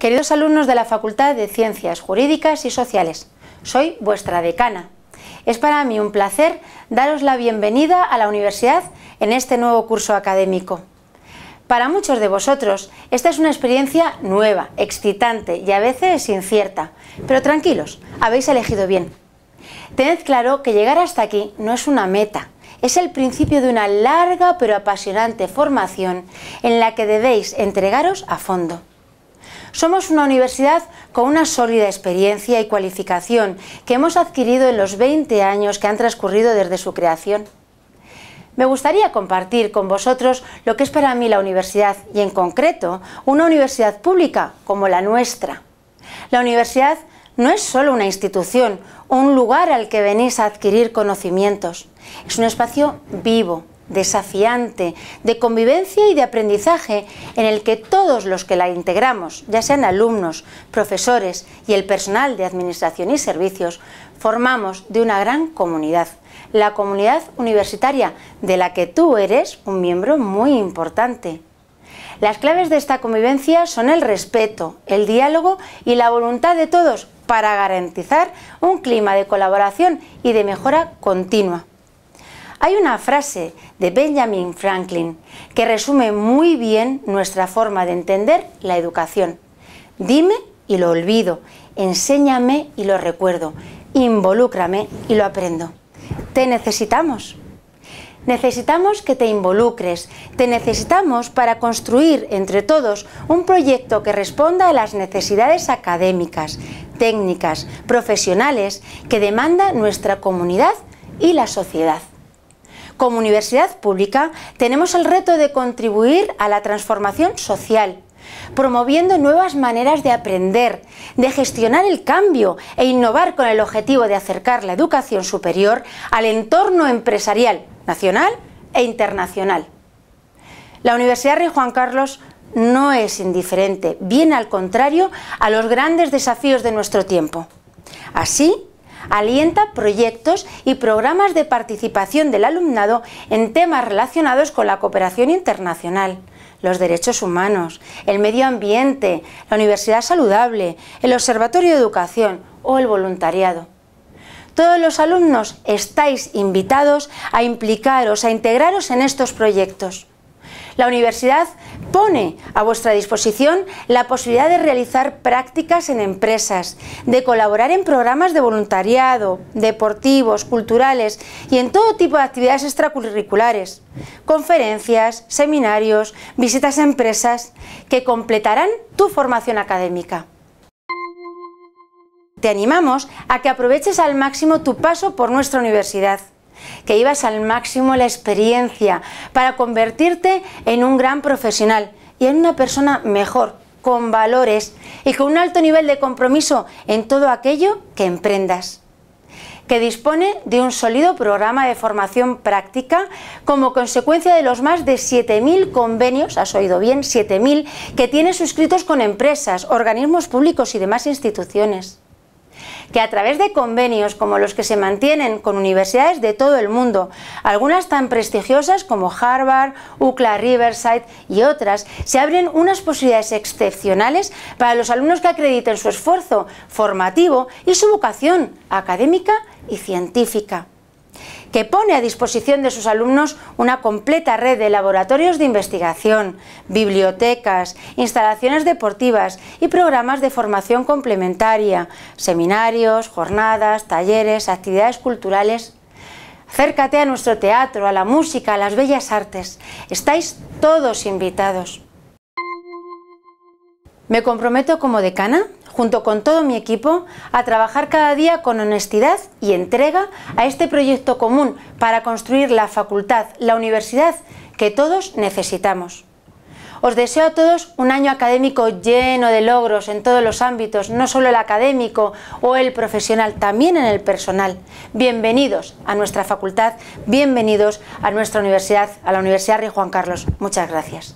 Queridos alumnos de la Facultad de Ciencias Jurídicas y Sociales, soy vuestra decana. Es para mí un placer daros la bienvenida a la universidad en este nuevo curso académico. Para muchos de vosotros, esta es una experiencia nueva, excitante y a veces incierta, pero tranquilos, habéis elegido bien. Tened claro que llegar hasta aquí no es una meta, es el principio de una larga pero apasionante formación en la que debéis entregaros a fondo. Somos una universidad con una sólida experiencia y cualificación que hemos adquirido en los 20 años que han transcurrido desde su creación. Me gustaría compartir con vosotros lo que es para mí la universidad y en concreto una universidad pública como la nuestra. La universidad no es solo una institución, un lugar al que venís a adquirir conocimientos, es un espacio vivo, desafiante, de convivencia y de aprendizaje en el que todos los que la integramos, ya sean alumnos, profesores y el personal de administración y servicios, formamos de una gran comunidad, la comunidad universitaria de la que tú eres un miembro muy importante. Las claves de esta convivencia son el respeto, el diálogo y la voluntad de todos para garantizar un clima de colaboración y de mejora continua. Hay una frase de Benjamin Franklin que resume muy bien nuestra forma de entender la educación. Dime y lo olvido, enséñame y lo recuerdo, involúcrame y lo aprendo. Te necesitamos. Necesitamos que te involucres, te necesitamos para construir entre todos un proyecto que responda a las necesidades académicas, técnicas, profesionales que demanda nuestra comunidad y la sociedad. Como universidad pública tenemos el reto de contribuir a la transformación social, promoviendo nuevas maneras de aprender, de gestionar el cambio e innovar con el objetivo de acercar la educación superior al entorno empresarial nacional e internacional. La Universidad Rey Juan Carlos no es indiferente, bien al contrario a los grandes desafíos de nuestro tiempo. Así, alienta proyectos y programas de participación del alumnado en temas relacionados con la cooperación internacional los derechos humanos, el medio ambiente, la universidad saludable, el observatorio de educación o el voluntariado. Todos los alumnos estáis invitados a implicaros, a integraros en estos proyectos. La universidad pone a vuestra disposición la posibilidad de realizar prácticas en empresas, de colaborar en programas de voluntariado, deportivos, culturales y en todo tipo de actividades extracurriculares, conferencias, seminarios, visitas a empresas que completarán tu formación académica. Te animamos a que aproveches al máximo tu paso por nuestra universidad que ibas al máximo la experiencia para convertirte en un gran profesional y en una persona mejor, con valores y con un alto nivel de compromiso en todo aquello que emprendas que dispone de un sólido programa de formación práctica como consecuencia de los más de 7.000 convenios, has oído bien, 7.000, que tiene suscritos con empresas, organismos públicos y demás instituciones que a través de convenios como los que se mantienen con universidades de todo el mundo, algunas tan prestigiosas como Harvard, UCLA Riverside y otras, se abren unas posibilidades excepcionales para los alumnos que acrediten su esfuerzo formativo y su vocación académica y científica que pone a disposición de sus alumnos una completa red de laboratorios de investigación, bibliotecas, instalaciones deportivas y programas de formación complementaria, seminarios, jornadas, talleres, actividades culturales. Acércate a nuestro teatro, a la música, a las bellas artes. Estáis todos invitados. Me comprometo como decana junto con todo mi equipo, a trabajar cada día con honestidad y entrega a este proyecto común para construir la facultad, la universidad que todos necesitamos. Os deseo a todos un año académico lleno de logros en todos los ámbitos, no solo el académico o el profesional, también en el personal. Bienvenidos a nuestra facultad, bienvenidos a nuestra universidad, a la Universidad Rey Juan Carlos. Muchas gracias.